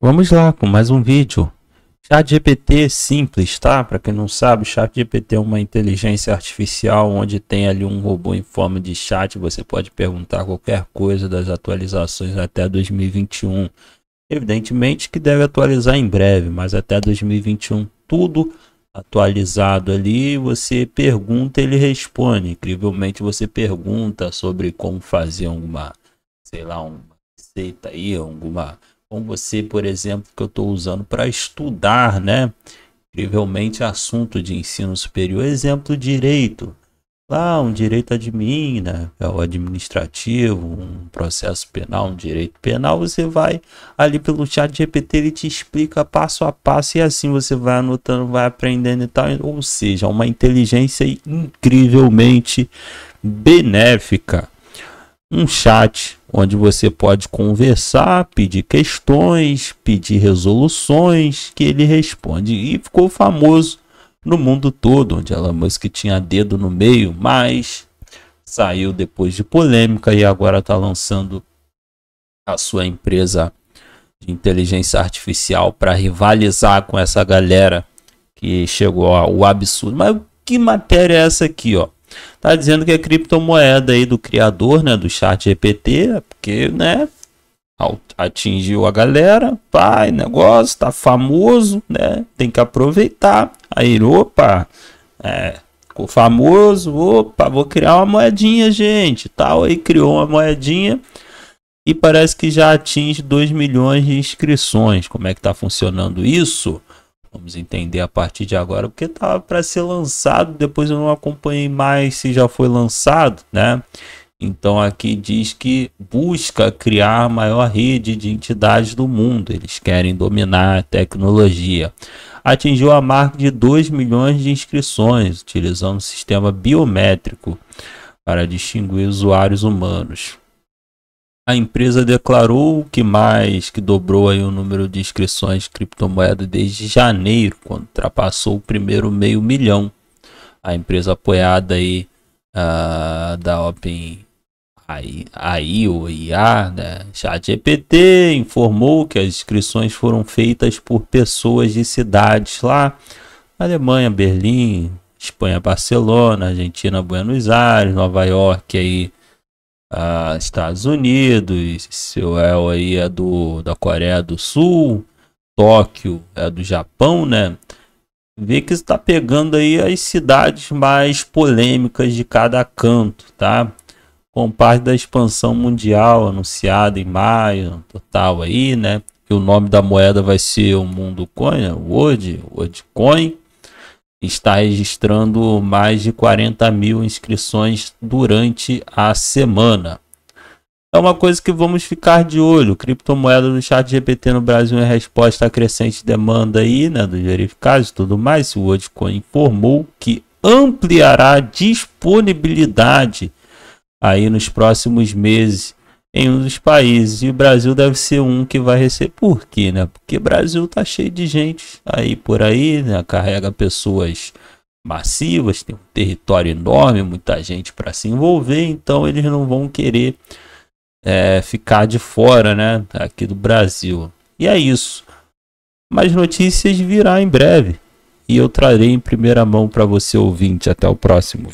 Vamos lá com mais um vídeo. Chat GPT simples, tá? Para quem não sabe, Chat GPT é uma inteligência artificial onde tem ali um robô em forma de chat. Você pode perguntar qualquer coisa das atualizações até 2021. Evidentemente que deve atualizar em breve, mas até 2021 tudo atualizado ali, você pergunta, ele responde. Incrivelmente você pergunta sobre como fazer alguma, sei lá, uma receita aí, alguma como você, por exemplo, que eu estou usando para estudar, né? Incrivelmente assunto de ensino superior, exemplo direito. Lá, um direito admina, é o administrativo, um processo penal, um direito penal, você vai ali pelo chat GPT, ele te explica passo a passo e assim você vai anotando, vai aprendendo e tal. Ou seja, uma inteligência incrivelmente benéfica um chat onde você pode conversar, pedir questões, pedir resoluções que ele responde. E ficou famoso no mundo todo, onde Elon Musk tinha dedo no meio, mas saiu depois de polêmica e agora está lançando a sua empresa de inteligência artificial para rivalizar com essa galera que chegou ao absurdo. Mas que matéria é essa aqui, ó? Tá dizendo que é criptomoeda aí do criador, né, do chat GPT, porque, né, atingiu a galera, pai, negócio, tá famoso, né, tem que aproveitar. Aí, opa, é, ficou famoso, opa, vou criar uma moedinha, gente, tal, aí criou uma moedinha e parece que já atinge 2 milhões de inscrições. Como é que tá funcionando isso? Vamos entender a partir de agora, porque estava tá para ser lançado, depois eu não acompanhei mais se já foi lançado, né? Então aqui diz que busca criar a maior rede de entidades do mundo. Eles querem dominar a tecnologia. Atingiu a marca de 2 milhões de inscrições, utilizando um sistema biométrico para distinguir usuários humanos a empresa declarou que mais que dobrou aí o número de inscrições de criptomoeda desde janeiro, quando ultrapassou o primeiro meio milhão. A empresa apoiada aí uh, da Open AI ou IA, né? ChatGPT informou que as inscrições foram feitas por pessoas de cidades lá, Alemanha, Berlim, Espanha, Barcelona, Argentina, Buenos Aires, Nova York aí a Estados Unidos, Seul aí é do, da Coreia do Sul, Tóquio é do Japão, né? Vê que está pegando aí as cidades mais polêmicas de cada canto, tá? Com parte da expansão mundial anunciada em maio, total aí, né? Que o nome da moeda vai ser o Mundo Coin, né? World, World Coin está registrando mais de 40 mil inscrições durante a semana. É uma coisa que vamos ficar de olho. Criptomoeda do chat GPT no Brasil é resposta à crescente demanda aí, né, dos verificados e tudo mais. O Dogecoin informou que ampliará a disponibilidade aí nos próximos meses em um dos países. E o Brasil deve ser um que vai receber. Por quê, né? Porque o Brasil tá cheio de gente aí por aí, né? Carrega pessoas massivas, tem um território enorme, muita gente para se envolver, então eles não vão querer é, ficar de fora, né? Aqui do Brasil. E é isso. Mais notícias virá em breve. E eu trarei em primeira mão para você ouvinte. Até o próximo.